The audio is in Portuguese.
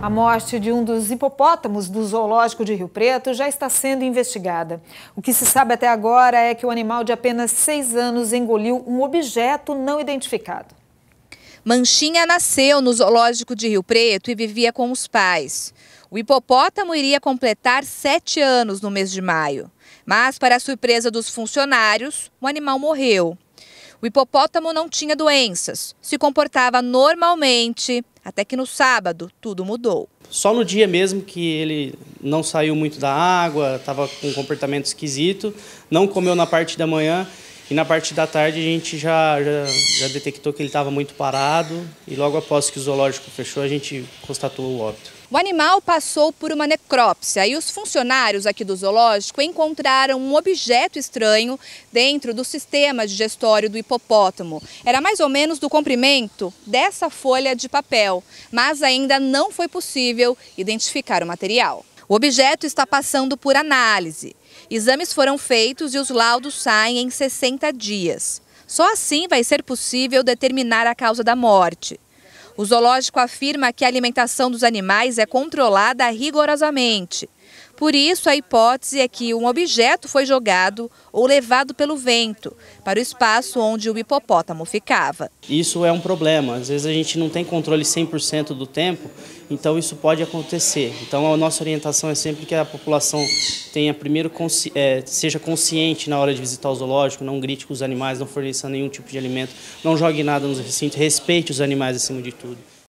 A morte de um dos hipopótamos do zoológico de Rio Preto já está sendo investigada. O que se sabe até agora é que o animal de apenas seis anos engoliu um objeto não identificado. Manchinha nasceu no zoológico de Rio Preto e vivia com os pais. O hipopótamo iria completar sete anos no mês de maio. Mas, para a surpresa dos funcionários, o animal morreu. O hipopótamo não tinha doenças, se comportava normalmente, até que no sábado tudo mudou. Só no dia mesmo que ele não saiu muito da água, estava com um comportamento esquisito, não comeu na parte da manhã e na parte da tarde a gente já, já, já detectou que ele estava muito parado e logo após que o zoológico fechou, a gente constatou o óbito. O animal passou por uma necrópsia e os funcionários aqui do zoológico encontraram um objeto estranho dentro do sistema digestório do hipopótamo. Era mais ou menos do comprimento dessa folha de papel, mas ainda não foi possível identificar o material. O objeto está passando por análise. Exames foram feitos e os laudos saem em 60 dias. Só assim vai ser possível determinar a causa da morte. O zoológico afirma que a alimentação dos animais é controlada rigorosamente. Por isso, a hipótese é que um objeto foi jogado ou levado pelo vento para o espaço onde o hipopótamo ficava. Isso é um problema. Às vezes a gente não tem controle 100% do tempo, então isso pode acontecer. Então a nossa orientação é sempre que a população tenha primeiro consci... é, seja consciente na hora de visitar o zoológico, não grite com os animais, não forneça nenhum tipo de alimento, não jogue nada nos recintos, respeite os animais acima de tudo.